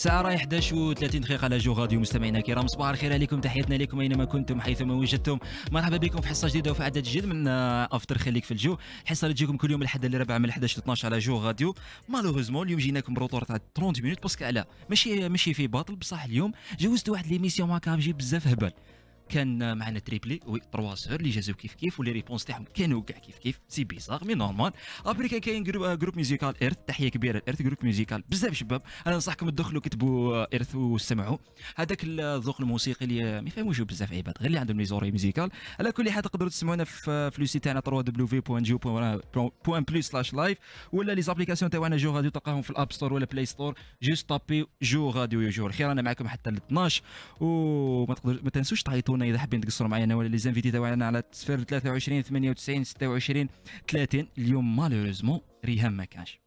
ساعة رايح 11 و 30 دقيقة على جو غاديو مستمعينا الكرام صباح الخير عليكم تحياتنا لكم أينما كنتم حيثما وجدتم مرحبا بكم في حصة جديدة وفي عدد جديد من آه، أفطر خليك في الجو الحصة اللي تجيكم كل يوم الأحد الأربعاء من 11 ل 12 على جو غاديو مالوغوزمون اليوم جيناكم بروطور تاع 30 مينوت باسكو على ماشي ماشي في باطل بصح اليوم جوزت واحد ليميسيون هكا جيب بزاف هبل كان معنا تريبلي وي 3 سور اللي جازو كيف كيف ولي ريبونس تاعهم كانوا كاع كيف كيف سي بيزار مي نورمال ابري كان كاين جروب ميوزيكال ايرث تحيه كبيره ايرث جروب ميوزيكال بزاف شباب انا ننصحكم تدخلوا كتبوا ايرث آه، وسمعوا هذاك الذوق آه، الموسيقي اللي آه، ما يفهموش بزاف عباد غير اللي عندهم لي زوري ميوزيكال على كل حال تقدروا تسمعونا في لو سيت تاعنا www.geo.plus/live ولا لي زابليكاسيون تاعنا جو راديو تلقاهم في الاب ستور ولا بلاي ستور جوست طابي جو راديو يجور خير انا معكم حتى ل 12 وما تقدر ما تنسوش تعيطوا شاركونا اذا حابين تقصروا معايا انا ولا لي زانفيتي تاعنا على صفر 23 98 26 30 اليوم مالوريزمون ريهام ما كانش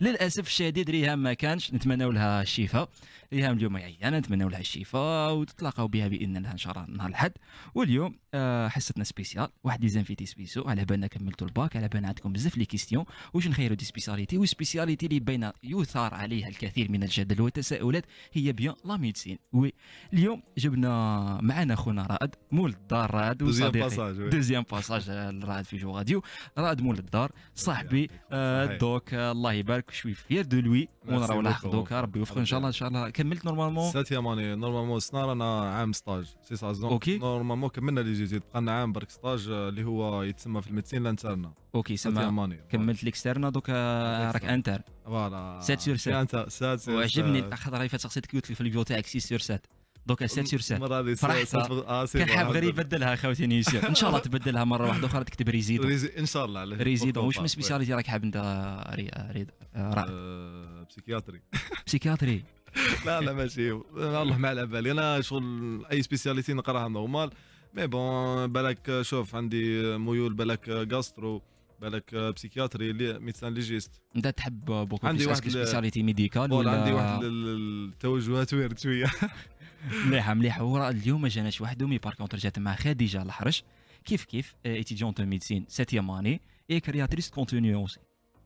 للاسف الشديد ريهام ما كانش نتمناو لها الشفاء ايهام اليوم انا نتمنوا لها الشفاء وتتلاقاو بها باذن الله ان شاء الله نهار الاحد واليوم آه، حصتنا سبيسيال واحد ديزانفيتي سبيسو على بالنا كملتوا الباك على بالنا عندكم بزاف لي كيستيون واش نخيروا دي سبيسياليتي وسبيسياليتي اللي بين يثار عليها الكثير من الجدل والتساؤلات هي بيان لا ميدسين وي اليوم جبنا معنا خونا رائد مول الدار رائد وصديقي دوزيام باساج رائد في جو راديو رائد مول الدار صاحبي آه، دوك الله يبارك شوي فير دو لوي ونراو لاحق دوك ربي يوفقه ان شاء الله ان شاء الله كملت نورمالمون سات ماني نورمالمون سنار رانا عام ستاج سي زون اوكي نورمالمون كملنا لي جيزيت بقى لنا عام برك ستاج آه، اللي هو يتسمى في الميدسين لانترنا اوكي سما كملت ليكسترنا دوكا راك انتر فوالا سات سور سات سور وعجبني خاطر اللي فات شخصيتك كيوت في البيو تاعك 6 سور سات دوكا سات سور سات المره هذه آه، كان حاب غير يبدلها خاوتي نيشان ان شاء الله تبدلها مره واحده اخرى تكتب ريزيد ان شاء الله ريزيد واش من سبيسياليتي راك حاب انت ريد آه، بسيكياتري بسيكياتري لا لا ماشي والله ما على بالي انا شغل اي سبيسياليتي نقراها نورمال مي بون بالك شوف عندي ميول بالك غاسترو بالك بسيكياتري اللي ميدسان ليجيست انت تحب بوكو عندي واحد سبيسياليتي ميديكال ولا عندي واحد التوجهات ويرد شويه مليحه مليحه هو اليوم ما جاناش وحده مي بار كونتر جات مع خديجه الحرش كيف كيف اتيديونت ميديسين سيتيام اني اي كرياتريس كونتينيو اوسي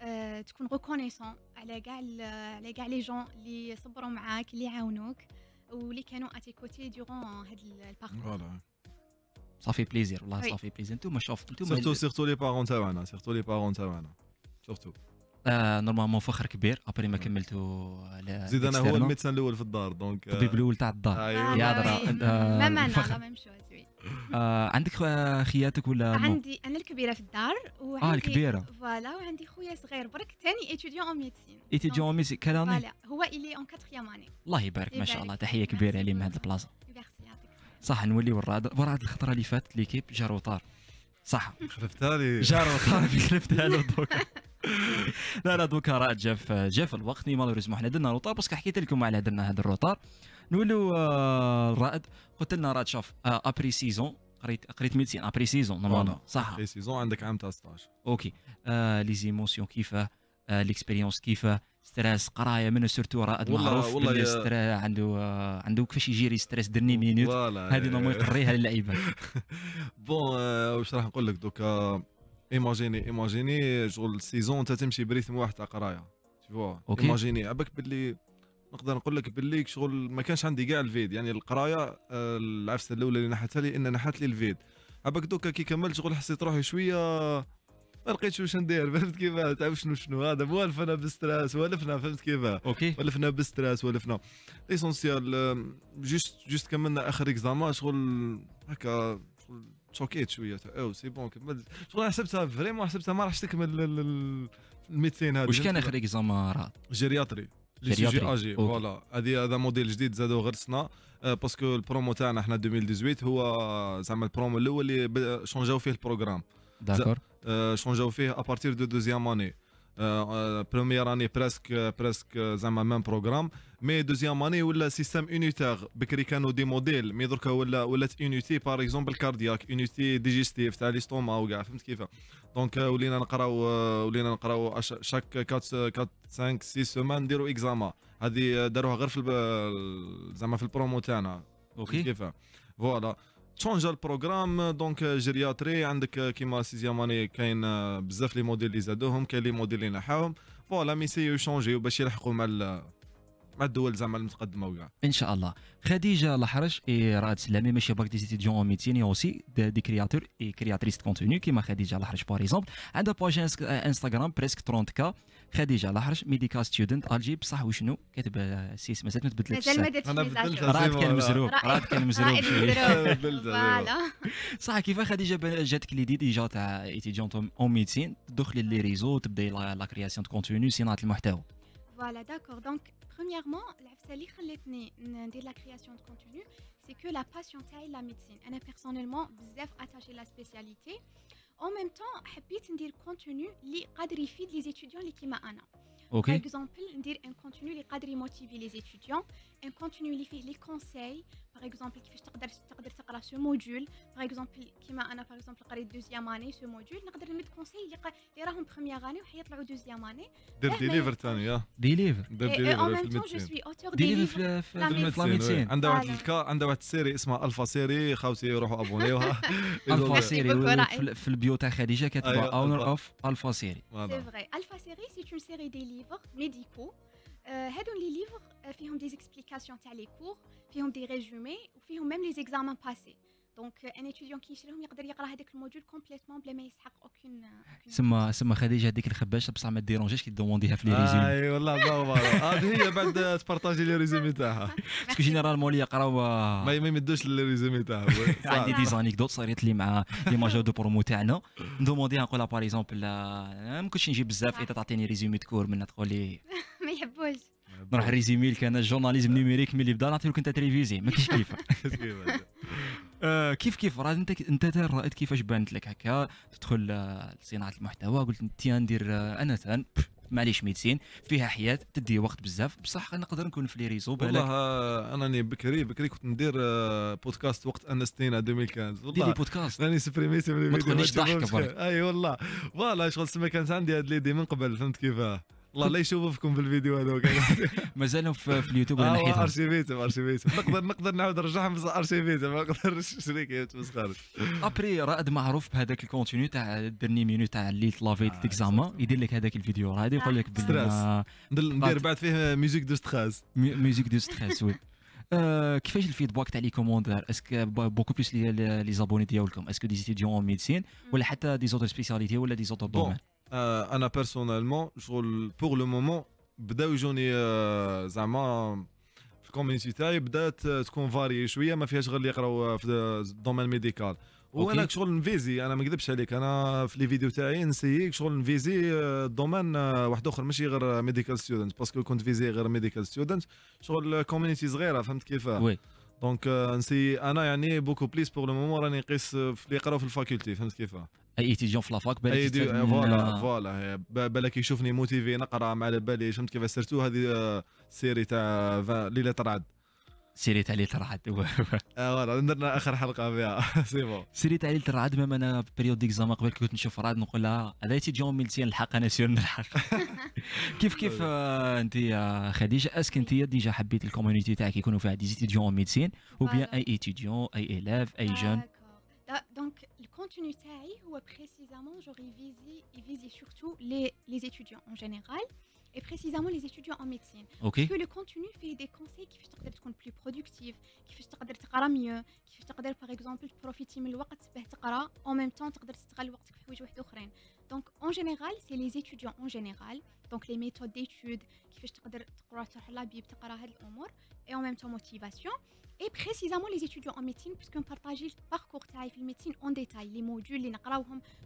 آه، تكون ريكونيسون على كاع على كاع لي جون اللي صبروا معاك اللي عاونوك واللي كانوا كوتي دورون هاد الباركور فوالا صافي بليزير والله صافي بليزير انتوما شوف انتوما سيرتو سيرتو لي بارون تاعنا سيرتو لي بارون تاعنا سيرتو نورمالمون فخر كبير ابري ما كملتو زيد انا هو الميدسان الاول في الدار دونك الطبيب الاول تاع الدار يا درا ميم انا ميم شوز آه عندك خياتك ولا مو؟ عندي انا الكبيره في الدار وعندي اه الكبيرة. فوالا وعندي خويا صغير برك ثاني اتيديون اون ميديسين ايتي اون ميسي كلامي فوالا هو الي اون كاتريام اني الله يبارك ما شاء الله تحيه كبيره ليه من هذه البلاصه صح نولي وراد وراد الخطره اللي فاتت ليكيب جارو طار صح خلفتها لي جارو طار في له دوكا لا لا دوكا راه جا في جا في الوقت مالوريزمون حنا درنا روطار باسكو حكيت لكم على درنا هذا الروطار نولو آه، الرائد قلت لنا راه شاف ابري سيزون قريت قريت ميديسين ابري سيزون نورمالمون صح ابري سيزون عندك عام تاع 16 اوكي لي زيموسيون كيفاه ليكسبيريونس كيفاه ستريس قرايه منه سورتو رائد معروف والله عنده آه، عنده كيفاش يجيري ستريس درني مينوت هذه نورمال يقريها للعيبه بون آه، واش راح نقول لك دوكا ايماجيني ايماجيني شغل سيزون انت تمشي بريثم واحد تاع قرايه تي ايماجيني ايماجيني عبك باللي نقدر نقول لك باللي شغل ما كانش عندي كاع الفيد يعني القرايه آه، العفسه الاولى اللي نحتها لي ان نحت لي الفيد عباك دوكا كي كملت شغل حسيت روحي شويه ما لقيتش واش ندير فهمت كيف تعرف شنو شنو هذا موالفنا بالستراس والفنا فهمت كيف اوكي والفنا بالستراس والفنا ليسونسيال جوست جوست كملنا اخر اكزامان شغل هكا شغل شوكيت شويه او سي بون كملت شغل حسبتها فريمون حسبتها ما راحش تكمل الميدسين هذا واش كان اخر اكزامان جيرياتري جي اجي فوالا هذه هذا موديل جديد زادو غرسنا باسكو البرومو تاعنا احنا 2018 هو زعما البرومو الاول اللي شونجاو فيه البروغرام داكور شونجاو فيه ابارتير دو دوزيام اني بروميير اني بريسك بريسك زعما ميم بروغرام مي دوزيام اني ولا سيستم اونيتيغ بكري كانوا دي موديل مي دركا ولا ولات اونيتي باغ اكزومبل كاردياك اونيتي ديجيستيف تاع لي ستوما وكاع فهمت كيف دونك euh, ولينا نقراو آه، ولينا نقراو شاك 4 4 5 6 سومان نديرو اكزاما هذه آه، داروها غير في آه، زعما في البرومو تاعنا اوكي كيف فوالا تشونجا البروغرام دونك جيرياتري عندك كيما سيزيام اني كاين بزاف لي موديل اللي زادوهم كاين لي موديل اللي نحاوهم فوالا مي يو شونجي باش يلحقوا مع مع الدول زعما المتقدمه وكاع ان شاء الله خديجه لحرج اي راه تسلمي ماشي باك دي ستيديون ميتين اوسي دي كرياتور اي كرياتريس كونتوني كيما خديجه لحرج باغ اكزومبل عندها باج انستغرام بريسك 30 كا خديجه لحرج ميديكا ستودنت الجي بصح وشنو كاتب آه، سيس مازال ما تبدلتش راه كان مزروب راه كان مزروب صح كيف خديجه جاتك ليدي ديجا تاع ايتيديون اون ميتين تدخلي لي ريزو تبداي لا كرياسيون دو كونتوني صناعه المحتوى فوالا داكور دونك Premièrement, euh, la création de contenu, c'est que la passion taille la médecine. Ana personnellement بزاف attachée la spécialité. En même temps, حبيت dire contenu qui قادر les étudiants qui m'ont Par exemple, dire un contenu qui قادر les étudiants, un contenu qui fait les conseils باغ اكزومبل كيفاش تقدر تقدر تقرا سو موديول باغ اكزومبل كيما انا باغ اكزومبل قريت دوزيام اني سو موديول نقدر نمد كونسي اللي اللي راهم بروميير اني وحيطلعوا دوزيام اني دير ديليفر ثاني يا ديليفر دير ديليفر في الميدسين ديليفر في الميدسين عندها واحد الكا عندها واحد السيري اسمها الفا سيري خاوتي روحوا ابونيوها الفا سيري في البيو تاع خديجه كاتبه اونر اوف الفا سيري سي فري الفا سيري سي اون سيري ديليفر ميديكو Euh, les livres donnent euh, des explications sur les cours, des résumés ou même les examens passés. دونك ان اتيديون كي يشريهم يقدر يقرا هذاك الموديول كومبليتمون بلا ما يسحق اوكين سما سما خديجه هذيك الخباشه بصح ما ديرونجيش كي دومونديها في لي ريزومي اي والله برافو هذه هي بعد تبارطاجي لي ريزومي تاعها باسكو جينيرالمون اللي يقراو ما يمدوش لي ريزومي تاعها عندي دي زانيكدوت صارت لي مع لي ماجور دو برومو تاعنا دومونديها نقولها باغ اكزومبل ما كنتش نجيب بزاف اذا تعطيني ريزومي تكور منها تقول لي ما يحبوش نروح ريزومي لك انا الجورناليزم نيميريك ملي بدا نعطيك انت تريفيزي ما كاينش كيفه آه، كيف كيف راه انت انت رائد كيفاش بانت لك هكا تدخل آه، لصناعه المحتوى قلت انت ندير آه، انا تان معليش ميدسين فيها حياه تدي وقت بزاف بصح نقدر نكون في لي ريزو والله انا ني بكري بكري كنت ندير بودكاست وقت انستينا 2015 والله ديري بودكاست راني سبريميتي ما تكونش ضحك اي والله فوالا شغل سما كانت عندي هاد ليدي من قبل فهمت كيفاه الله لا يشوفكم الفيديو هذوك مازالهم في, في اليوتيوب ولا آه، نحيتهم ارشيفيتهم ارشيفيتهم نقدر نقدر نعاود نرجعهم بس ارشيفيتهم ما نقدرش شريك بس خارج ابري رائد معروف بهذاك الكونتينيو تاع الدرني مينو تاع اللي لافي ديكزاما آه، يدير لك هذاك الفيديو هذا يقول لك ستريس ندير بعد فيه ميوزيك دو ستريس ميوزيك دو ستريس وي آه، كيفاش الفيدباك تاع لي كوموندير اسكو بوكو بلوس لي زابوني ديالكم اسكو دي ستوديون ميديسين ولا حتى دي زوتر سبيسياليتي ولا دي زوتر دومين انا بيرسونيلمون شغل بور لو مومون بداو يجوني euh, زعما في الكوميونيتي تاعي بدات euh, تكون فاري شويه ما فيهاش غير اللي يقراو euh, في الدومين ميديكال وانا شغل نفيزي انا ما نكذبش عليك انا في لي فيديو تاعي نسيي شغل نفيزي دومين واحد اخر ماشي غير ميديكال ستودنت باسكو كنت فيزي غير ميديكال ستودنت شغل كوميونيتي صغيره فهمت كيف وي دونك نسي انا يعني بوكو بليس بور لو مومون راني نقيس في اللي يقراو في الفاكولتي فهمت كيف اي تيجيون في لافاك بالك فوالا فوالا بالك يشوفني موتيفي نقرا ما على بالي فهمت كيف سيرتو هذه السيري آه، تاع ليله ترعد سيري تاع ليله ترعد آه، فوالا درنا اخر حلقه فيها سي بون سيري تاع ليله ترعد ما انا بريود ديكزام قبل كنت نشوف رعد نقول لها هذا تيجيون ميلتين نلحق انا سير نلحق كيف كيف آه، انت يا خديجه اسك انت ديجا حبيت الكوميونيتي تاعك يكونوا فيها دي ايتيديون ميديسين او اي تيجيون اي الاف اي جون دونك contenu taille ou euh, précisément j'aurais visé et visé surtout les, les, étudiants en général et précisément les étudiants en médecine okay. parce que le contenu fait des conseils qui peuvent être plus productif qui peuvent être mieux qui peuvent par exemple profiter du temps en même temps تقدر le temps في حوايج واحد donc en général, c'est les étudiants en général, donc les méthodes d'études, qui تقدر تقرا la لابيب de le et en même temps motivation et précisément les étudiants en médecine puisqu'on partage le parcours de médecine médecine en détail, les modules les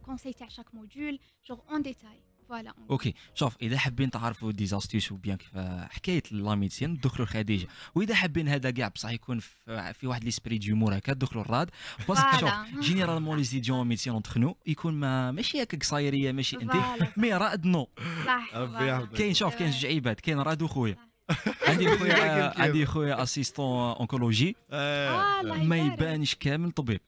conseils à chaque module, genre en détail. فوالا اوكي شوف اذا حابين تعرفوا دي زاستيس وبيان كيف آه، حكايه لاميتين دخلوا لخديجه واذا حابين هذا كاع بصح يكون في, آه، واحد ليسبري مور هكا دخلوا الراد باسكو شوف جينيرالمون لي ستيديون ميتين اونتخ يكون ما ماشي هكا قصايريه ماشي انت مي راد نو صح كاين شوف كاين جوج عباد كاين راد وخويا عندي خويا عندي خويا اسيستون اونكولوجي آه، ما يبانش كامل طبيب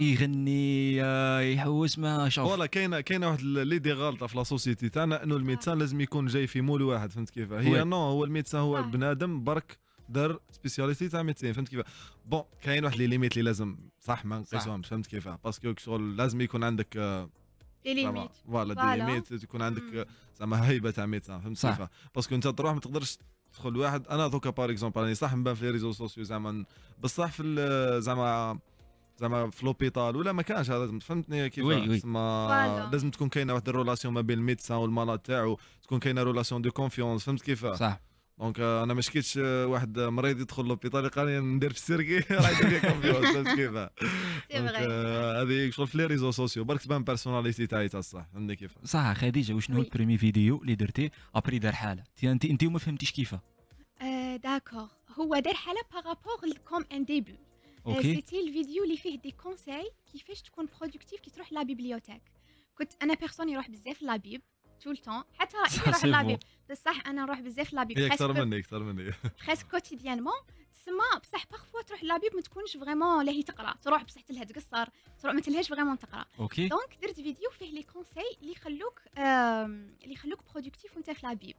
يغني آه، يحوس ما شوف فوالا كاينه كاينه واحد ليدي غالطه في لا سوسيتي تاعنا انه الميدسان آه. لازم يكون جاي في مول واحد فهمت كيف هي نو هو الميدسان هو بنادم برك دار سبيسياليتي تاع ميدسين فهمت كيف بون كاين واحد لي ليميت اللي لازم صح ما نقيسهمش فهمت كيف باسكو شغل لازم يكون عندك دي آه، ليميت فوالا دي ليميت تكون عندك زعما هيبه تاع ميدسان فهمت كيف باسكو انت تروح ما تقدرش تدخل واحد انا دوكا باغ اكزومبل راني صح نبان في لي ريزو سوسيو زعما بصح في زعما زعما في لوبيتال ولا ما كانش هذا فهمتني كيف وي وي. ما لازم تكون كاينه واحد الرولاسيون ما بين الميدسان والمرض تاعو تكون كاينه رولاسيون دو كونفيونس فهمت كيف صح دونك euh, انا ما شكيتش آه، واحد مريض يدخل لوبيتال قال لي ندير في السيركي راه يدير لي كونفيونس فهمت كيف euh، هذه شغل في لي ريزو سوسيو برك تبان بيرسوناليتي تاعي تاع الصح فهمتني كيف صح خديجه وشنو هو البريمي فيديو اللي درتيه ابري دار حاله انت انت ما فهمتيش كيفاه داكور euh، هو دار حاله باغابوغ كوم ان ديبي اوكي سيتي الفيديو اللي فيه دي كونساي كيفاش تكون برودكتيف كي تروح لا بيبليوتيك كنت انا بيرسون يروح بزاف بيب طول طون حتى يروح نروح بيب بصح انا نروح بزاف بيب اكثر مني اكثر مني خاص كوتيديانمون تسمى بصح بارفوا تروح بيب ما تكونش فريمون لاهي تقرا تروح بصح تلها تقصر تروح ما تلهاش فريمون تقرا اوكي دونك درت فيديو فيه لي كونساي اللي يخلوك اللي يخلوك برودكتيف وانت في بيب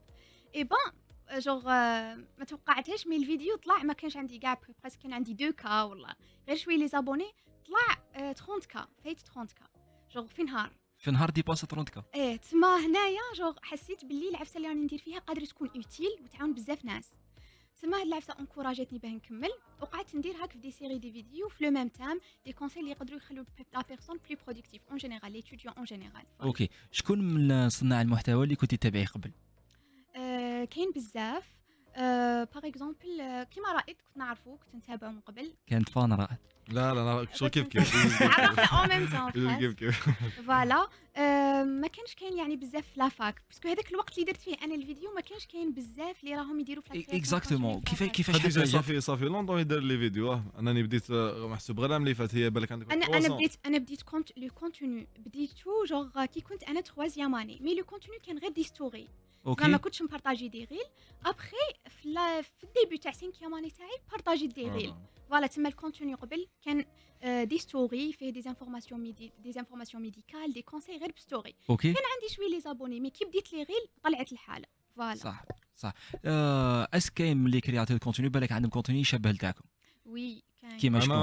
اي بون جوغ ما euh, توقعتهاش مي الفيديو طلع ما كانش عندي كاع بريسك كان عندي 2 كا ولا غير شويه لي زابوني طلع 30 آه، كا فايت 30 كا جوغ في نهار في نهار باس 30 كا ايه تما هنايا جوغ حسيت باللي العفسه اللي راني ندير فيها قادره تكون اوتيل وتعاون بزاف ناس تما هاد العفسه انكوراجاتني باه نكمل وقعدت ندير هاك في دي سيري دي فيديو في لو ميم تام دي كونساي اللي يقدروا يخلو لا بيرسون بلي برودكتيف اون جينيرال ليتوديون اون جينيرال اوكي شكون من صناع المحتوى اللي كنتي تتابعيه قبل كاين بزاف باغ آه، اكزومبل كيما رائد كنت نعرفو كنت نتابعو من قبل كانت فان رائد لا لا لا شغل كيف كيف عرفنا اون ميم تون كيف كيف فوالا آه، ما كانش كاين يعني بزاف لافاك باسكو هذاك الوقت اللي درت فيه انا الفيديو ما كانش كاين بزاف اللي راهم يديروا في اكزاكتومون كيفاش كيف صافي صافي لونتون يدير لي فيديو آه، انني بديت آه، محسوب غير العام اللي فات هي بالك عندك انا انا بديت انا بديت كونت لو كونتوني بديتو جوغ آه، كي كنت انا تخوازيام اني مي لو كونتوني كان غير دي ستوري اوكي ما كنتش نبارطاجي دي غيل ابخي في, في الديبي تاع سينكيام اني تاعي بارطاجي دي غيل فوالا تما الكونتوني قبل كان دي ستوري فيه دي انفورماسيون ميدي دي انفورماسيون ميديكال دي كونساي غير بستوري سوقي طيب. أوكي. كان عندي شويه لي زابوني مي كي بديت لي غيل طلعت الحاله فوالا صح صح أه اس كاين لي كرياتور كونتوني بالك عندهم كونتوني يشبه لتاعكم وي كاين كيما شكون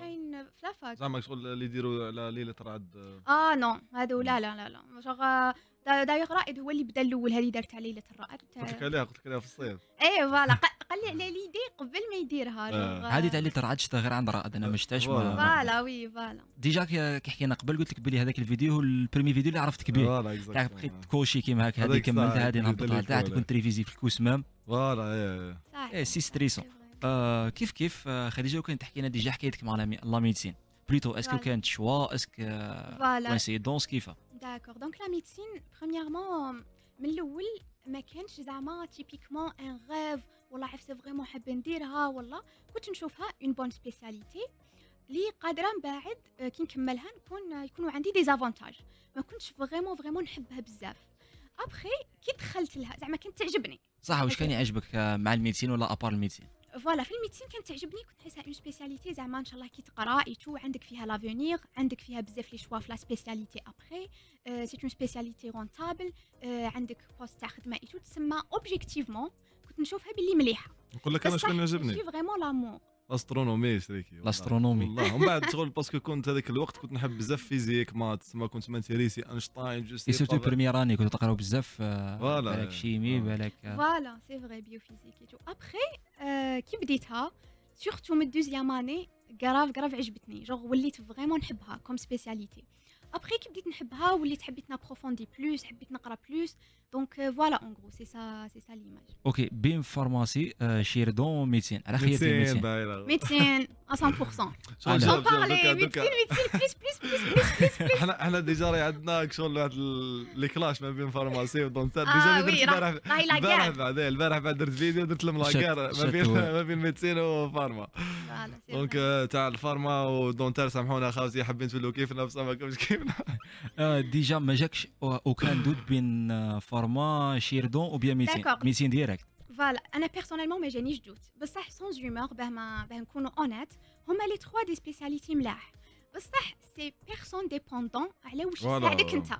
كاين في زعما شغل اللي يديروا على ليله رعد اه نو هذو لا لا لا لا شغل دايوغ رائد هو اللي بدا الاول هذه دارت على ليله الرعد قلت لك عليها قلت لك عليها في الصيف اي فوالا على ليدي قبل ما يديرها آه. هذه تاع اللي ترعد شفتها غير عند رائد انا ما شفتهاش فوالا وي فوالا ديجا كي حكينا قبل قلت لك بلي هذاك الفيديو هو البريمي فيديو اللي عرفتك به تاع بقيت كوشي كيما هكا هذه كملتها هذه نهبطها تاع كنت ريفيزي في الكوس مام فوالا اي سي ستريسون آه، كيف كيف آه، خديجه كنت تحكي لنا ديجا حكايتك مع لا ميديسين بليتو اسكو كانت شوا اسكو فوالا que voilà. داكور دونك لا ميديسين بريميرمون euh, من الاول ما كانش زعما تيبيكمون ان غيف والله عفسه فريمون حابه نديرها والله كنت نشوفها اون بون سبيسياليتي لي قادره من بعد آه، كي نكملها نكون آه، يكونوا عندي دي زافونتاج ما كنتش فريمون فريمون نحبها بزاف ابخي كي دخلت لها زعما كانت تعجبني صح واش كان يعجبك آه، مع الميتين ولا ابار الميتين فوالا في الميتين كانت تعجبني كنت نحسها اون سبيسياليتي زعما ان شاء الله كي تقرا ايتو عندك فيها لافونيغ عندك فيها بزاف لي شوا في لا سبيسياليتي ابخي سي اون سبيسياليتي رونتابل عندك بوست تاع خدمه ايتو تسمى اوبجيكتيفمون كنت نشوفها باللي مليحه نقول لك انا شكون عجبني فريمون لامور لاسترونومي شريكي لاسترونومي والله ومن بعد شغل باسكو كنت هذاك الوقت كنت نحب بزاف فيزيك مات تسمى كنت مانتيريسي اينشتاين جوست سيرتو بريمير اني كنت نقراو بزاف فوالا آه، بالك شيمي بالك فوالا سي فغي بيو فيزيك ايتو ابخي كي بديتها سيرتو من دوزيام اني كراف كراف عجبتني جوغ وليت فريمون نحبها كوم سبيسياليتي ابخي كي بديت نحبها وليت حبيت نابروفوندي بلوس حبيت نقرا بلوس دونك فوالا اون غرو سي سا سي سا ليماج اوكي بين فارماسي شيردون ميتين على خير ميتين ميتين 100% جون بارلي ميتين ميتين بلوس بلوس بلوس بلوس بليس حنا حنا ديجا راهي عندنا شغل واحد لي كلاش ما بين فارماسي ودونتات ديجا البارح البارح بعد البارح بعد درت فيديو درت لهم لاكار ما بين ما بين ميتين وفارما دونك تاع الفارما ودونتار سامحونا خاوتي حابين تقولوا كيفنا بصح ما كيف ديجا ما جاكش اوكان دود بين فارما شيردون او بيان ميتين ميتين ديريكت فوالا انا بيرسونيلمون ما جانيش دوت بصح سونز هيومور باه ما باه نكونوا اونيت هما لي تخوا دي سبيسياليتي ملاح بصح سي بيرسون ديبوندون على واش تساعدك انت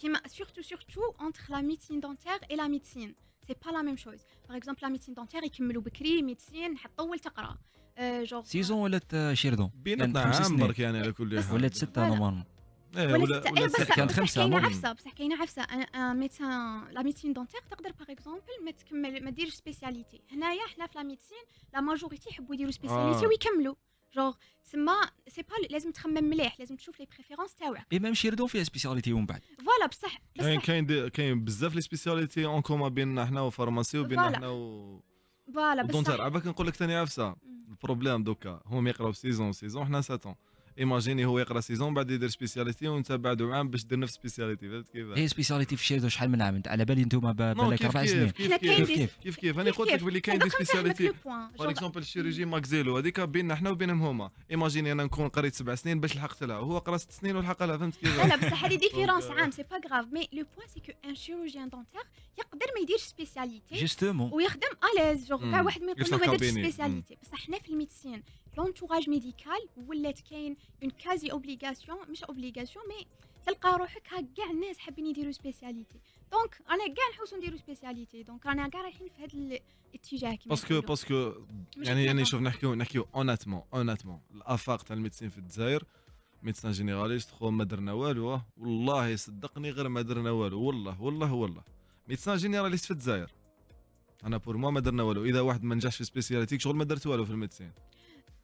كيما سورتو سورتو اونتر لا ميتين دونتيغ اي لا ميتين سي با لا ميم شوز باغ اكزومبل لا ميتين دونتيغ يكملوا بكري ميتين حطول تقرا جوغ سيزون ولات شيردون بيناتنا عام برك يعني على كل حال ولات سته نورمالمون إيه ولا, ولا, كانت خمسه بصح كاينه عفسه بصح كاينه عفسه انا أه، ميتان لا ميديسين دونتيغ تقدر باغ اكزومبل ما تكمل ما ديرش سبيسياليتي هنايا حنا في لا ميديسين لا ماجوريتي يحبوا يديروا سبيسياليتي آه. ويكملوا جوغ تسمى سي با لازم تخمم مليح لازم تشوف لي بريفيرونس تاوعك اي ميم يردوا فيها سبيسياليتي ومن بعد فوالا بصح يعني كاين كاين كاين بزاف لي سبيسياليتي اون كوما بيننا حنا وفارماسي وبيننا حنا و فوالا بصح دونتير على بالك نقول لك ثاني عفسه البروبليم دوكا هما يقراو سيزون سيزون حنا ساتون ايماجيني هو يقرا سيزون بعد يدير سبيسياليتي وانت بعد عام باش دير نفس سبيسياليتي فهمت كيف هي إيه، سبيسياليتي في الشيردو شحال من عام انت على بالي انتوما بالك اربع سنين كيف كيف كيف كيف انا قلت لك باللي كاين دي سبيسياليتي باغ اكزومبل الشيروجي ماكزيلو هذيك بيننا حنا وبينهم هما ايماجيني انا نكون قريت سبع سنين باش لحقت لها وهو قرا ست سنين ولحق لها فهمت كيف لا بصح هذه ديفيرونس euh, عام سي با غراف مي لو بوان سي كو ان شيروجي دونتيغ يقدر ما يديرش سبيسياليتي جوستومون ويخدم hmm. اليز جوغ واحد ما يقول ما يديرش سبيسياليتي بصح حنا في الميديسين لونتوراج ميديكال ولات كاين اون كازي اوبليغاسيون مش اوبليغاسيون مي تلقى روحك ها كاع الناس حابين يديروا سبيسياليتي دونك انا كاع نحوسو نديروا سبيسياليتي دونك انا كاع رايحين في هذا الاتجاه كيما باسكو باسكو يعني يعني شوف نحكيو نحكيو اوناتمون اوناتمون الافاق تاع الميديسين في الجزائر ميديسان جينيراليست خو ما درنا والو والله صدقني غير ما درنا والو والله والله والله ميديسان جينيراليست في الجزائر انا بور موا ما درنا والو اذا واحد ما نجحش في سبيسياليتي شغل ما درت والو في الميديسين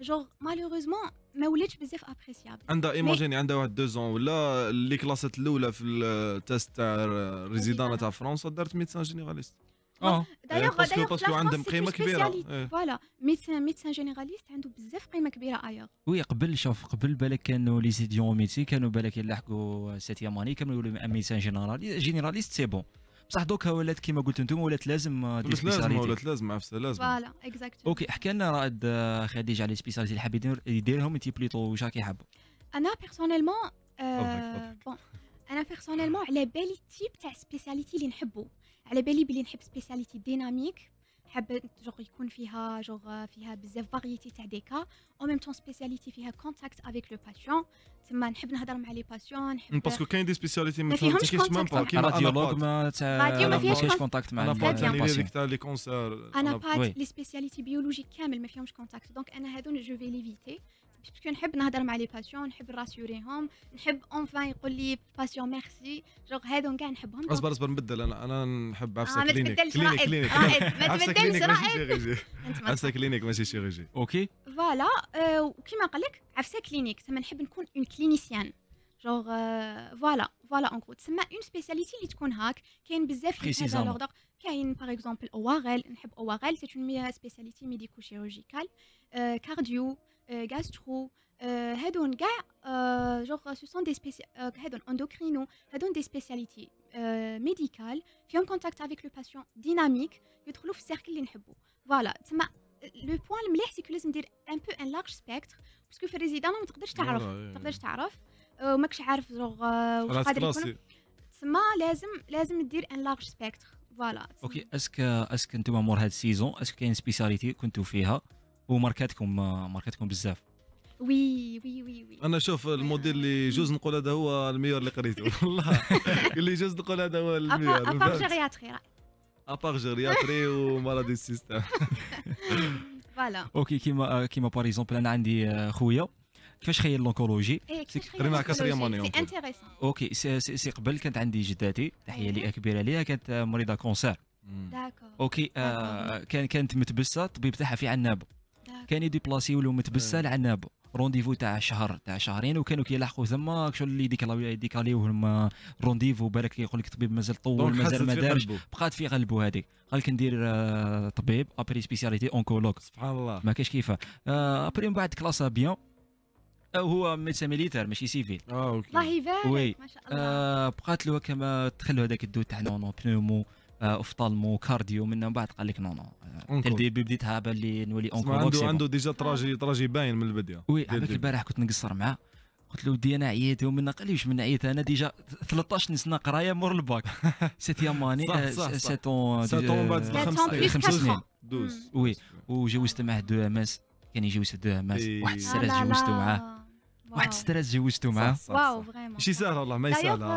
جونغ مالوغوزمون ما ولاتش بزاف ابريسيابل عندها ايماجيني عندها واحد دو زون ولا اللي كلاست الاولى في التيست تاع ريزيدان تاع فرنسا دارت ميدسان جينيراليست اه دايوغ باسكو باسكو عندهم قيمه كبيره فوالا ميدسان ميدسان جينيراليست عنده بزاف قيمه كبيره ايغ وي قبل شوف قبل بالك كانوا لي سيديون ميدسي كانوا بالك يلحقوا سيتيام اني كانوا يقولوا ميدسان جينيراليست سي بون بصح دوكا ولات كيما قلت انتم ولات لازم دي سبيساليتي ولات لازم عفسه لازم فوالا اكزاكتلي اوكي احكي لنا رائد آه، خديجه على السبيساليتي اللي حاب يديرهم انت بليطو واش راك يحب انا بيرسونيلمون آه، بون انا بيرسونيلمون على بالي التيب تاع سبيساليتي اللي نحبو على بالي بلي نحب سبيساليتي ديناميك حبيت جوغ يكون فيها جوغ فيها بزاف فاريتي تاع دي كا او ميم طون سبيسياليتي فيها كونتاكت افيك لو باسيون تما نحب نهضر مع لي باسيون نحب باسكو mm, كاين دي سبيسياليتي ما فيهمش كونتاكت راديولوج ما تاع راديو ما فيهاش كونتاكت مع الباسيون تاع لي كونسير انا بات لي سبيسياليتي بيولوجيك كامل ما فيهمش كونتاكت دونك انا هادو جو في ليفيتي باسكو نحب نهضر مع لي باسيون نحب نراسيوريهم نحب اونفان يقول لي باسيون ميرسي جو هذو كاع نحبهم اصبر اصبر نبدل انا انا نحب عفسه آه كلينيك كلينيك كلينيك آه، ما تبدلش رايك عفسه كلينيك ماشي شيروجي اوكي فوالا آه، وكيما قال لك عفسه كلينيك تسمى نحب نكون اون كلينيسيان جوغ آه، فوالا فوالا اون كوت تسمى اون سبيسياليتي اللي تكون هاك كاين بزاف في هذا لوردر كاين باغ اكزومبل اواغيل نحب اواغيل سي اون سبيسياليتي ميديكو شيروجيكال كارديو gastro هادون كاع جوغ سو سون دي سبيسي هادون اندوكرينو هادون دي سبيسياليتي ميديكال فيهم كونتاكت افيك لو باسيون ديناميك يدخلوا في السيركل اللي نحبو فوالا تما لو بوان المليح سي لازم دير ان بو ان لارج سبيكتر باسكو في الريزيدان ما تقدرش تعرف ما تقدرش تعرف وماكش عارف جوغ واش قادر يكون تما لازم لازم دير ان لارج سبيكتر فوالا اوكي اسك اسك انتم مور هاد سيزون اسك كاين سبيسياليتي كنتو فيها وماركاتكم ماركاتكم بزاف وي وي وي وي انا شوف الموديل اللي جوز نقول هذا هو الميور اللي قريته والله اللي جوز نقول هذا هو الميور ابار جيرياتري ابار جيرياتري ومرض السيستم فوالا اوكي كيما كيما باغ اكزومبل انا عندي آه، خويا كيفاش خير لونكولوجي رينا كسرية ماني اوكي سي قبل كانت عندي جداتي تحيه لي أيوة. كبيره ليها كانت آه، مريضه كونسير داكور اوكي آه، كان كانت متبسه الطبيب تاعها في عنابه كان يديبلاسيو ولو تبسال إيه. عنابو رونديفو تاع شهر تاع شهرين وكانوا كيلاحقوا ثما شو اللي ديكالاوي هما رونديفو بالك يقول لك الطبيب مازال طول مازال ما دارش بقات في قلبو هذيك قال لك ندير آه، طبيب ابري سبيسياليتي اونكولوج سبحان الله ما كاش كيفاه ابري من بعد كلاس بيان هو ميتسا ميليتير ماشي سيفيل اه اوكي الله يبارك ما شاء الله آه، بقات له كما تخلوا هذاك الدو تاع نونو بنومو اوفطالمو آه، كارديو من بعد قال لك نو نو ديال آه، الديبي بديتها باللي نولي اونكولوج عنده عنده ديجا تراجي آه. تراجي باين من البدايه وي على البارح كنت نقصر معاه قلت له ودي انا عييت ومن قال لي واش من عييت انا ديجا 13 سنه قرايه مور الباك سيتي اني سيتون سيتون بعد خمس سنين دوز وي وجوزت معاه دو ام اس كان يجوز دو ام اس واحد السراج جوزته معاه واحد ستريس جوزتو معاه واو فريمون euh, ماشي سهله والله ما سهله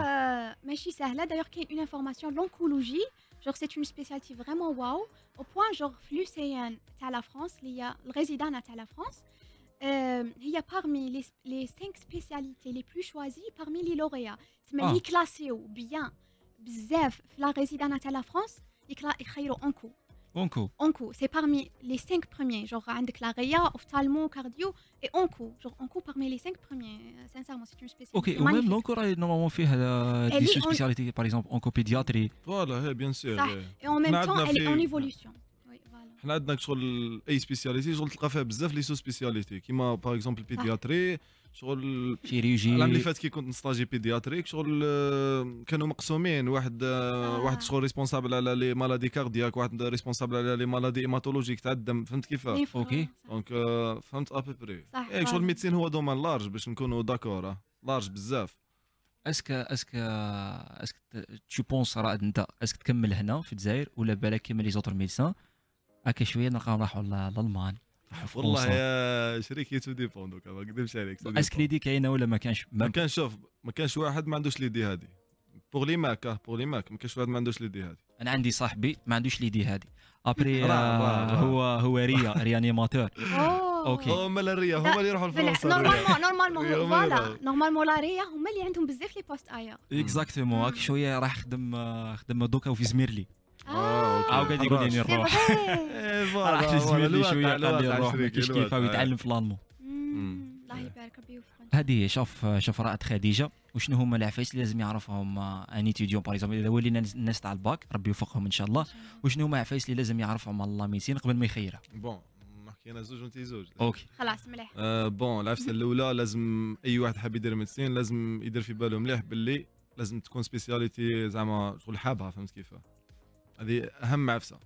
ماشي سهله دايوغ كاين اون انفورماسيون لونكولوجي Genre, c'est une spécialité vraiment waouh. Au point, genre, l'UCN, à la France, le résident à la France, il y a euh, parmi les, cinq spécialités les plus choisies parmi les lauréats. C'est ah. classé bien, bzef, la résident à la France, ils en cours. Onco. c'est parmi les cinq premiers. Genre, avec la ophtalmo, cardio et Onco. Genre, Onco parmi les cinq premiers. Sincèrement, c'est une spécialité. Ok, ou même l'Onco, normalement, fait des spécialités par exemple, oncopédiatrie. Voilà, bien sûr. Et en même temps, elle est en évolution. a des شغل اي سبيسياليتي شغل تلقى فيها بزاف les spécialités, qui m'a par exemple pédiatrie. شغل كيريجي العام اللي فات كي كنت نستاجي بيدياتريك شغل آه، كانوا مقسومين واحد آه. آه. واحد شغل ريسبونسابل على لي مالادي كاردياك واحد ريسبونسابل على لي مالادي ايماتولوجيك تاع الدم فهمت كيف اوكي دونك آه، فهمت ابي بري إيه شغل الميدسين هو دومان لارج باش نكونوا داكور لارج بزاف اسك اسك اسك تو بونس راه انت اسك تكمل هنا في الجزائر ولا بالك كيما لي زوتر ميدسان هكا شويه نلقاهم راحوا لالمان والله يا شريكي تو ديبون دوكا ما نكذبش عليك اسك ليدي كاينه ولا ما كانش ما كانش شوف ما كانش واحد ما عندوش ليدي هذه بوغ لي ماك بوغ لي ماك ما كانش واحد ما عندوش ليدي هذه انا عندي صاحبي ما عندوش ليدي هذه آه، ابري هو هو ريا ريانيماتور اوكي هما لا ريا هما اللي يروحوا لفرنسا نورمالمون نورمالمون فوالا نورمالمون لا ريا هما اللي عندهم بزاف لي بوست ايا اكزاكتومون هاك شويه راح خدم آه، خدم دوكا وفي زميرلي عاود آه، يقول يعني إيه، لي نروح راح لي شويه قال لي نروح كيش ويتعلم في لانمو الله يبارك فيك هذه شوف شوف رأت خديجه وشنو هما العفايس اللي لازم يعرفهم آه، اني تيديون باغ اكزومبل اذا ولينا الناس تاع الباك ربي يوفقهم ان شاء الله وشنو هما العفايس اللي لازم يعرفهم الله ميسين قبل ما يخيرها بون حكينا زوج وانت زوج اوكي خلاص مليح بون euh, العفسه الاولى لازم اي واحد حاب يدير ميديسين لازم يدير في باله مليح باللي لازم تكون سبيسياليتي زعما شغل حابها فهمت كيفاه هذه اهم عفسه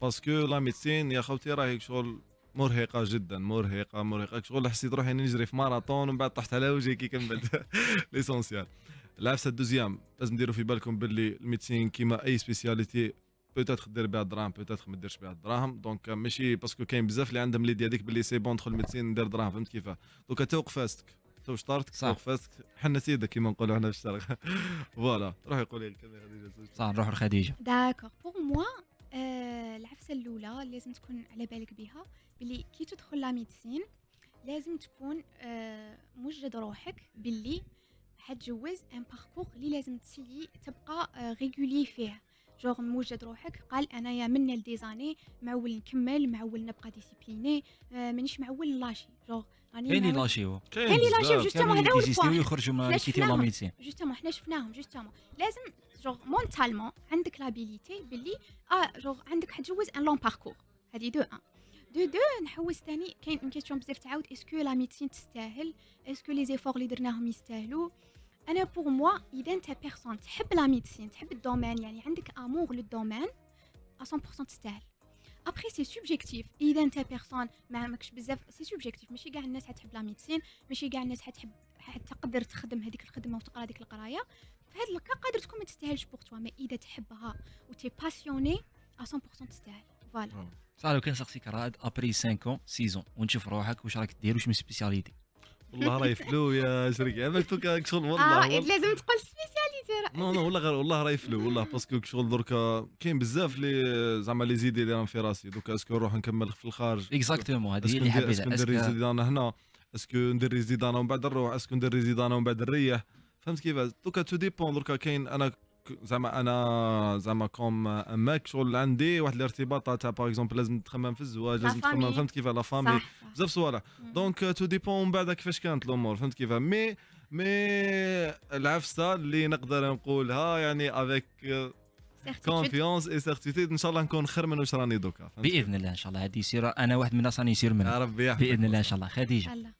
باسكو لا ميدسين يا خوتي راهي شغل مرهقة جدا مرهقة مرهقة شغل حسيت روحي نجري في ماراثون ومن بعد طحت على وجهي كي كملت ليسونسيال العفسة الدوزيام لازم ديروا في بالكم باللي الميدسين كيما اي سبيسياليتي بوتيتر دير بها الدراهم بوتيتر ما ديرش بها الدراهم دونك ماشي باسكو كاين بزاف اللي عندهم ليدي هذيك باللي سي بون دخل الميدسين ندير دراهم فهمت كيفاه دوكا توقف فاستك تو شطارتك صح فاسك حنا سيدك كيما نقولوا حنا في الشرق فوالا روحي قولي الكلمه خديجه صح نروح لخديجه داكوغ بوغ موا العفسه الاولى لازم تكون على بالك بها بلي كي تدخل لا ميديسين لازم تكون آه، موجد روحك باللي حتجوز ان باركور اللي لازم تسيي تبقى ريغولي آه، فيه جوغ موجد روحك قال انايا من ديزاني معول نكمل معول نبقى ديسيبليني آه، مانيش معول لاشي جوغ كاين اللي لاشيو كاين اللي لاشيو جوستومون هذا هو البوان يخرجوا من الكيتي لا ميديسين جوستومون حنا شفناهم جوستومون لازم جوغ مونتالمون عندك لابيليتي باللي اه جوغ عندك حتجوز ان لون باركور هذه دو ان دو دو نحوس ثاني كاين اون كيستيون بزاف تعاود اسكو لا ميديسين تستاهل اسكو لي زيفور اللي درناهم يستاهلوا انا بور موا اذا انت بيرسون تحب لا ميديسين تحب الدومين يعني عندك امور للدومين 100% تستاهل ابخي سي سوبجيكتيف اذا انت بيرسون ما عمكش بزاف سي سوبجيكتيف ماشي كاع الناس حتحب لا ميديسين ماشي كاع الناس حتحب تقدر تخدم هذيك الخدمه وتقرا هذيك القرايه في هذا الكا قادر تكون ما تستاهلش بوغ توا مي اذا تحبها وتي باسيوني 100% تستاهل فوالا صح لو كان شخصيك رائد ابري 5 اون سيزون ونشوف روحك واش راك دير واش من سبيسياليتي والله راهي فلو يا شريك عملتو كاك شغل والله لازم تقول سبيسياليتي نو نو والله والله راه يفلو والله باسكو شغل دركا كاين بزاف لي زعما لي زيدي اللي راهم في راسي دوكا اسكو نروح نكمل في الخارج اكزاكتومون هذه هي اللي حبيتها اسكو ندير ريزيدانا هنا اسكو ندير ريزيدانا ومن بعد نروح اسكو ندير ريزيدانا ومن بعد نريح فهمت كيف دوكا تو ديبون دركا كاين انا زعما انا زعما كوم ماك شغل عندي واحد الارتباط تاع باغ اكزومبل لازم تخمم في الزواج لازم تخمم فهمت كيف لا فامي بزاف صوالح دونك euh, تو ديبون من بعد كيفاش كانت الامور فهمت كيف مي مي العفسه اللي نقدر نقولها يعني افيك كونفيونس اي سيرتيتود ان شاء الله نكون خير من واش راني دوكا باذن الله ان شاء الله هذه سيرة انا واحد من الناس راني يصير منها ربي باذن الله ان شاء الله خديجه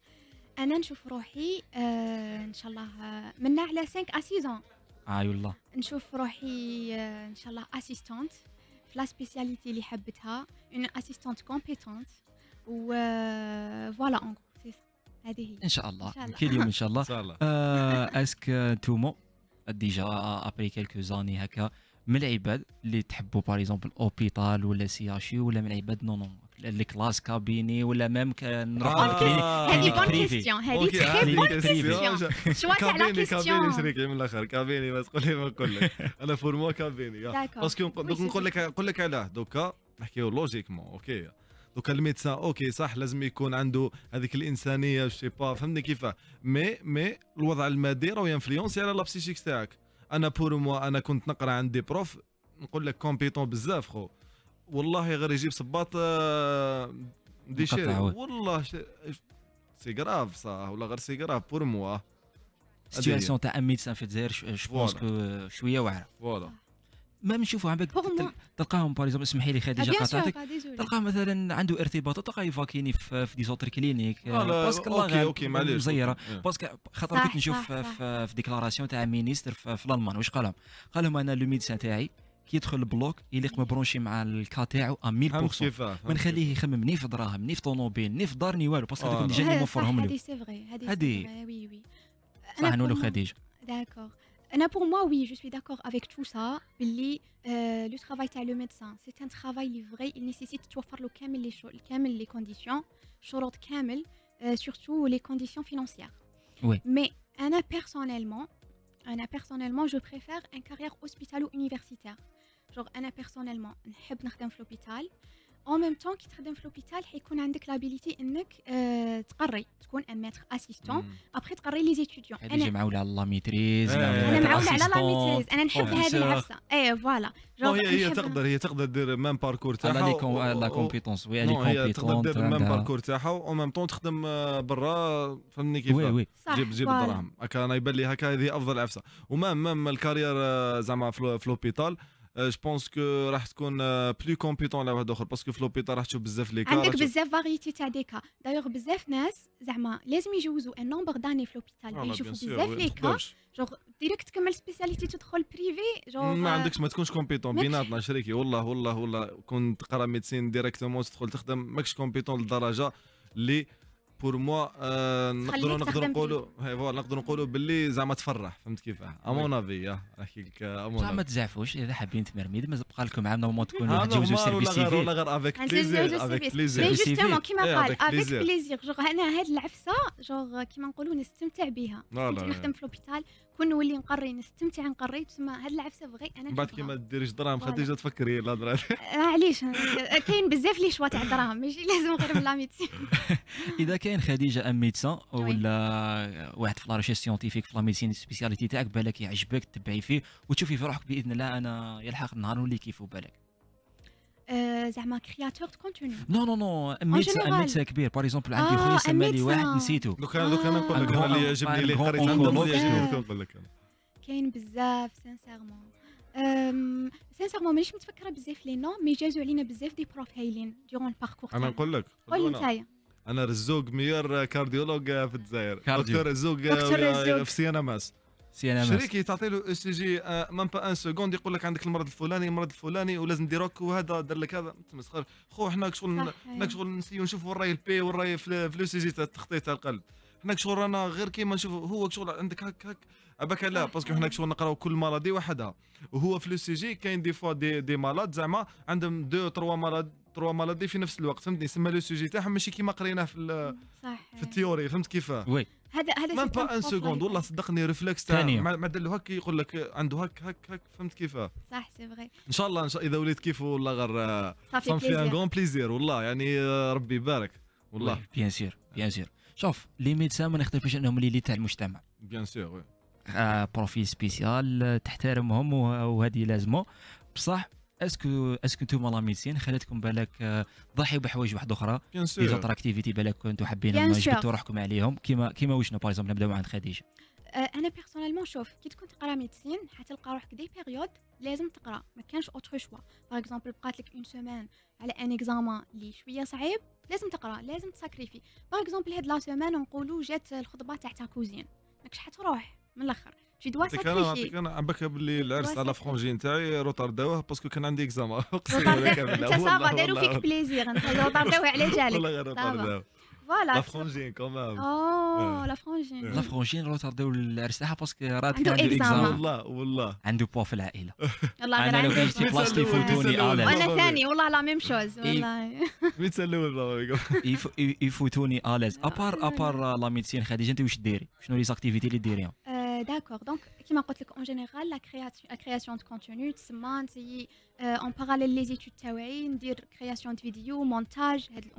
انا نشوف روحي آه ان شاء الله آه، منا على 5 اسيزون اي والله نشوف روحي آه، ان شاء الله اسيستونت في لا سبيسياليتي اللي حبتها اون اسيستونت كومبيتونت و فوالا آه، اون هذه هي ان شاء الله كل يوم ان شاء الله ان شاء الله اسك انتوما ديجا ابري كيلكو زاني هكا من العباد اللي تحبوا باغ اكزومبل اوبيتال ولا سي اشي ولا من العباد نو نو كلاس كابيني ولا ميم كنروح آه. هذه بون كيستيون هذه تري بون كيستيون واقع على كيستيون كابيني شريكي من الاخر كابيني ما لي ما نقول لك انا فور موا كابيني باسكو نقول لك نقول لك علاه دوكا نحكيو لوجيكمون اوكي دوكا الميدسان اوكي صح لازم يكون عنده هذيك الانسانيه شي با فهمني كيف مي مي الوضع المادي راه ينفلونسي على لابسيشيك تاعك انا بور موا انا كنت نقرا عند دي بروف نقول لك كومبيتون بزاف خو والله غير يجيب صباط آه، ديشيري والله سي غراف صح ولا غير سي غراف بور موا سيتياسيون تاع ان ميدسان في الجزائر جو بونس كو شويه واعره فوالا ما بنشوفوا عم تلقاهم باغ اكزومبل اسمحي لي خديجه قاطعتك تلقاه مثلا عنده ارتباط تلقاه يفاكيني في دي زوتر كلينيك باسكو اوكي اوكي معليش مزيره إيه. باسكو خاطر كنت نشوف في ديكلاراسيون تاع مينيستر في الالمان واش قالهم قالهم انا لو ميديسان تاعي كي يدخل البلوك يليق مبرونشي مع الكا تاعو 100% ما نخليه يخمم ني في دراهم ني في طونوبيل ني في دار ني والو باسكو هذوك ديجا آه، اللي موفرهم له هذه هذه هذه وي وي صح نقولوا خديجه داكور Euh, pour moi, oui, je suis d'accord avec tout ça. les euh, le travail le médecin, c'est un travail vrai. Il nécessite de faire le les les conditions, euh, surtout les conditions financières. Mais personnellement, personnellement, je préfère une carrière hospitalo-universitaire. Genre, Anna, personnellement, je l'hôpital. او ميم طون كي تخدم في لوبيتال حيكون عندك لابيليتي انك اه تقري تكون ان ميتر اسيستون ابخي تقري لي زيتيديون انا معوله على لا ميتريز انا معوله على لا ميتريز انا نحب هذه العفسه اي فوالا هي هي تقدر هي تقدر دير ميم باركور تاعها لا كومبيتونس وي كومبيتونس تقدر دير ميم باركور تاعها او ميم طون تخدم برا فهمني كيف وي وي جيب جيب الدراهم هكا انا يبان لي هكا هذه افضل عفسه ومام مام الكارير زعما في لوبيتال جو بونس كو راح تكون بلو كومبيتون على واحد اخر باسكو في لوبيتال راح تشوف بزاف لي عندك بزاف فاريتي تاع دي كا دايوغ بزاف ناس زعما لازم يجوزوا ان نومبر داني في لوبيتال يشوفوا بزاف لي كا جوغ ديريكت تكمل سبيسياليتي تدخل بريفي جوغ ما euh, عندكش ما تكونش كومبيتون بيناتنا شريكي والله والله والله كون تقرا ميديسين ديريكتومون تدخل تخدم ماكش كومبيتون للدرجه اللي بور موا euh, نقدروا نقدروا نقولوا نقدروا نقولوا باللي زعما تفرح فهمت كيفاه امون افي نحكي لك امون زعما تزعفوش اذا حابين تمرميد ما بقى لكم عام نورمال تكونوا ah, تجوزوا سيرفيس سيفي ولا غير افيك بليزير افيك بليزير مي جوستومون كيما قال افيك بليزير جوغ انا هاد العفسه جوغ كيما نقولوا نستمتع بها كنت نخدم في لوبيتال كون نولي نقري نستمتع نقري تسمى هاد العفسه بغي انا بعد كيما ديريش دراهم خديجه تفكري لا دراهم آه، علاش كاين بزاف لي شوا تاع الدراهم ماشي لازم غير من لا ميتسين اذا كاين خديجه ام ميتسان ولا واحد في لا ريشيرش سيونتيفيك في لا ميديسين سبيسياليتي تاعك بالك يعجبك تبعي فيه وتشوفي في روحك باذن الله انا يلحق النهار نولي كيفو بالك زعما كرياتور دو كونتوني نو نو نو ميت ميت كبير باغ اكزومبل عندي خويا سمى لي واحد نسيتو دوك انا دوك انا نقول لك اللي يعجبني اللي قريت عنده اللي يعجبني نقول لك انا كاين بزاف سانسيرمون سانسيرمون مانيش متفكره بزاف لي نو مي جازو علينا بزاف دي بروف هايلين ديغون الباركور انا نقول لك قول لي نتايا انا رزوق ميور كارديولوج في الجزائر دكتور رزوق في سيانا ماس سي ان ام اس تعطي له اس جي آه، مام با ان سكوند يقول لك عندك المرض الفلاني المرض الفلاني ولازم نديروك وهذا دار لك هذا تمسخر خو حنا شغل حنا شغل نسيو نشوفوا الراي البي والراي في لو سي جي تاع التخطيط تاع القلب حنا شغل رانا غير كيما نشوف هو شغل عندك هك هك عباك لا باسكو حنا شغل نقراو كل مرضي وحدها وهو في لو سي جي كاين دي فوا دي, دي مالاد زعما عندهم دو تروا مرض تروا مالادي في نفس الوقت فهمتني سما لو سوجي تاعهم ماشي كيما قريناه في في التيوري فهمت كيفاه وي هذا هذا ما با ان سكوند والله صدقني ريفلكس تاع ما دلو هكا يقول لك عنده هك هك هك فهمت كيفاه صح سي فغي ان شاء الله إن شاء اذا وليت كيفه والله غير آه، صافي في ان غون بليزير والله يعني آه، ربي يبارك والله بيان سير بيان سير شوف لي ميدسان ما نختلفوش انهم لي تاع المجتمع بيان سير وي بروفيل سبيسيال تحترمهم وهذه لازمه بصح اسكو اسكو انتم لاميسين خلاتكم بالك آه، ضحي بحوايج واحده اخرى دي زوتر اكتيفيتي بالك كنتو حابين جبتوا روحكم عليهم كيما كيما وشنو باغ نبداو عند خديجه آه، انا بيرسونيلمون شوف كي تكون تقرا ميديسين حتلقى روحك دي بيريود لازم تقرا ما كانش اوتر شوا باغ اكزومبل بقات لك اون سومان على ان اكزاما اللي شويه صعيب لازم تقرا لازم تساكريفي باغ اكزومبل هاد لا سومان نقولوا جات الخطبه تاع تا كوزين ماكش حتروح من الاخر tu dois sacrifier. انا نعطيك انا باللي العرس على فرونجي نتاعي روتارداوه باسكو كان عندي اكزاما اقسم بالله صافا داروا فيك بليزير روتارداوه على جالك والله غير روتارداوه فوالا لا فرونجين كومام اوه لا فرونجين لا فرونجين روتارداو العرس تاعها باسكو راد كان عنده اكزام والله والله عنده بوا في العائله والله انا لو كان شتي بلاصتي يفوتوني انا ثاني والله لا ميم شوز والله ميت الاول يفوتوني اليز ابار ابار لا ميديسين خديجه انت واش ديري شنو لي زاكتيفيتي اللي ديريهم D'accord. Donc, comme je dit, en général, la création, de contenu, de contenu, c'est euh, en parallèle les études, e, dire création de vidéos, montage, ces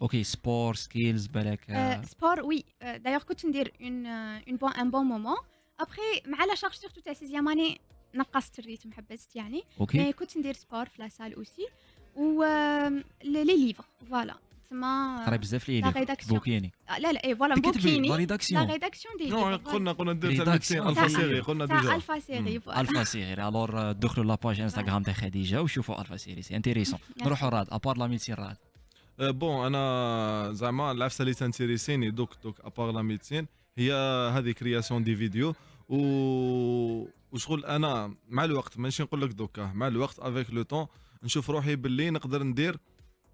Ok, sport, skills, balak. Euh. Euh, sport, oui. D'ailleurs, quand tu dire un bon moment. Après, à la charge surtout تاع sixième année, نقصت الريتم حبست يعني. Ok. Mais كنت ندير sport في la salle aussi. Ou les livres, voilà. تسمى قريب بزاف ليا بوكيني لا لا اي فوالا بوكيني لا ريداكسيون ديالي قلنا قلنا ندير تاع الفا سيري قلنا ديجا الفا سيري الفا سيري الور دخلوا لاباج انستغرام تاع خديجه وشوفوا الفا سيري سي انتيريسون نروحوا راد ابار لا ميديسين راد بون انا زعما العفسه اللي تانتيريسيني دوك دوك ابار لا ميديسين هي هذه كرياسيون دي فيديو و وشغل انا مع الوقت ماشي نقول لك دوكا مع الوقت افيك لو طون نشوف روحي باللي نقدر ندير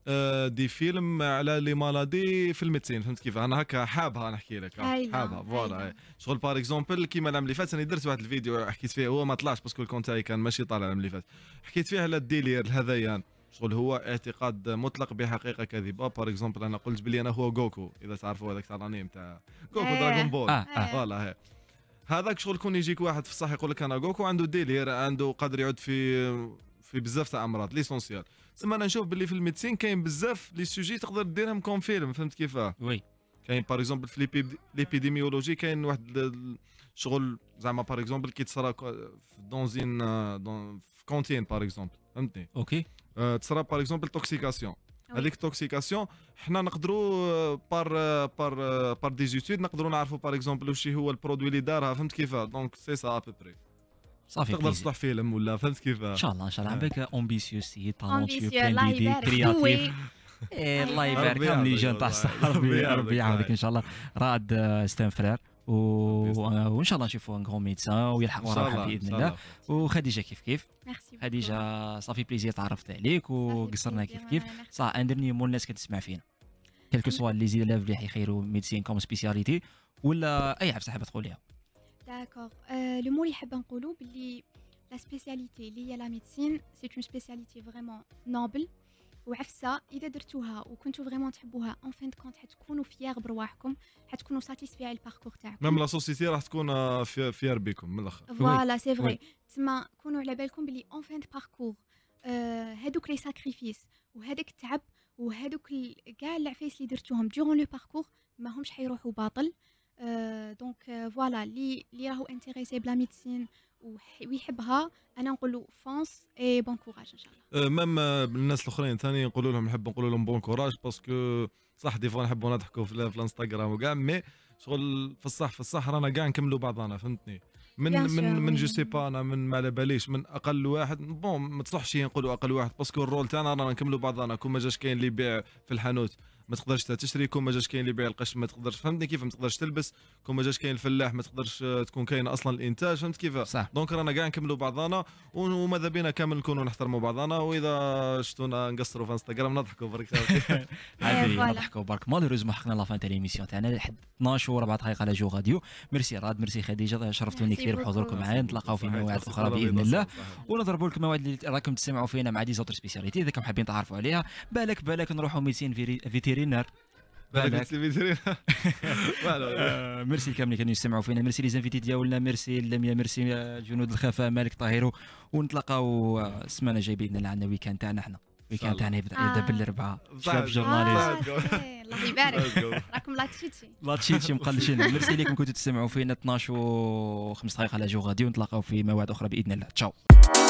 آه، دي فيلم على لي مالادي في الميتين فهمت كيف انا هكا حابها نحكي لك أيوة، حابها فوالا أيوة. إيه. شغل بار اكزومبل كيما العام اللي فات انا درت واحد الفيديو حكيت فيه هو ما طلعش باسكو الكونت تاعي كان ماشي طالع العام اللي فات حكيت فيه على الديلير الهذيان شغل هو اعتقاد مطلق بحقيقه كاذبه بار اكزومبل انا قلت بلي انا هو جوكو اذا تعرفوا هذاك تاع الانيم تاع جوكو إيه. دراغون بول آه، آه. إيه. فوالا هذاك شغل كون يجيك واحد في الصح يقول لك انا جوكو عنده ديلير عنده قدر يعود في في بزاف تاع امراض ليسونسيال تسمى انا نشوف باللي في الميدسين كاين بزاف لي سوجي تقدر ديرهم كونفيرم فيلم فهمت كيفاه وي كاين باغ اكزومبل في ليبيديميولوجي كاين واحد الشغل زعما باغ اكزومبل كي تصرا دونزين دون في كونتين باغ اكزومبل فهمتني آه، اوكي تصرا باغ اكزومبل توكسيكاسيون هذيك توكسيكاسيون حنا نقدروا بار بار بار دي زيتود نقدروا نعرفوا باغ اكزومبل واش هو البرودوي اللي دارها فهمت كيفاه دونك سي سا بري صافي تقدر تصلح فيلم ولا فهمت كيف ان شاء الله ان شاء الله عباك آه. امبيسيوس سي طالونتيو بلان ديدي كرياتيف إيه، الله يبارك لهم لي جون تاع الصحراء ربي يعاونك ان شاء الله راد آه، ستان فرير و... وان شاء الله نشوفوا ان غون ميدسان ويلحق وراها باذن الله وخديجه كيف كيف خديجه صافي بليزير تعرفت عليك وقصرنا كيف كيف صح ان ديرني مول الناس كتسمع فينا كيلكو سوا لي زيلاف اللي حيخيروا ميديسين كوم سبيسياليتي ولا اي حاجه صاحبه تقول داكوغ مو اللي حابه نقولو بلي لا سبيسياليتي اللي هي لا ميديسين سي اون سبيسياليتي فريمون نوبل وعفسه اذا درتوها وكنتو فريمون تحبوها اون فين كونت حتكونوا فيار برواحكم حتكونوا ساتيسفي على الباركور تاعكم ميم لا سوسيتي راح تكون آه، فيير بكم من الاخر فوالا سي فري تسمى كونوا على بالكم بلي اون فين باركور هادوك لي ساكريفيس وهذاك التعب وهذوك كاع العفايس اللي درتوهم ديغون لو باركور ما همش حيروحوا باطل دونك فوالا اللي اللي راهو انتريسي بلا ميديسين ويحبها انا نقول له فونس اي بون كوراج ان شاء الله مام الناس الاخرين ثاني نقول لهم نحب نقول لهم بون كوراج باسكو صح دي فوا نحبوا نضحكوا في الانستغرام وكاع مي شغل في الصح في الصح رانا كاع نكملوا بعضنا فهمتني من من من جو سي با انا من ما على باليش من اقل واحد بون ما تصحش نقولوا اقل واحد باسكو الرول تاعنا رانا نكملوا بعضنا كون ما جاش كاين اللي يبيع في الحانوت ما تقدرش تشري كون ما جاش كاين اللي يبيع القش ما تقدرش فهمتني كيف ما تقدرش تلبس كون ما جاش كاين الفلاح ما تقدرش آه، تكون كاين اصلا الانتاج فهمت كيف صح. دونك رانا كاع نكملوا بعضنا وماذا بينا كامل نكونوا نحترموا بعضنا واذا شفتونا نقصروا في انستغرام نضحكوا برك إيه، نضحكوا برك مالوريزمون حقنا لافان تاع ليميسيون تاعنا لحد 12 و4 دقائق على جو غاديو ميرسي راد ميرسي خديجه شرفتوني كثير بحضوركم معايا نتلاقاو في مواعيد اخرى باذن الله ونضربوا لكم مواعيد اللي راكم تسمعوا فينا مع دي زوتر سبيسياليتي اذا كم حابين تعرفوا عليها بالك بالك نروحوا ميديسين فيتيري فيترينار بالك آه، ميرسي اللي كانوا يسمعوا فينا ميرسي لي زانفيتي دياولنا ميرسي لميا ميرسي جنود الخفاء مالك طاهر ونتلاقاو السمانه آه، الجايه باذن الله عندنا ويكاند تاعنا حنا ويكاند تاعنا يبدا بالاربعه شاف جورناليست آه، الله يبارك راكم لاتشيتشي لاتشيتشي مقلشين ميرسي ليكم كنتوا تسمعوا فينا 12 و 5 دقائق على جو غادي ونتلاقاو في مواعيد اخرى باذن الله تشاو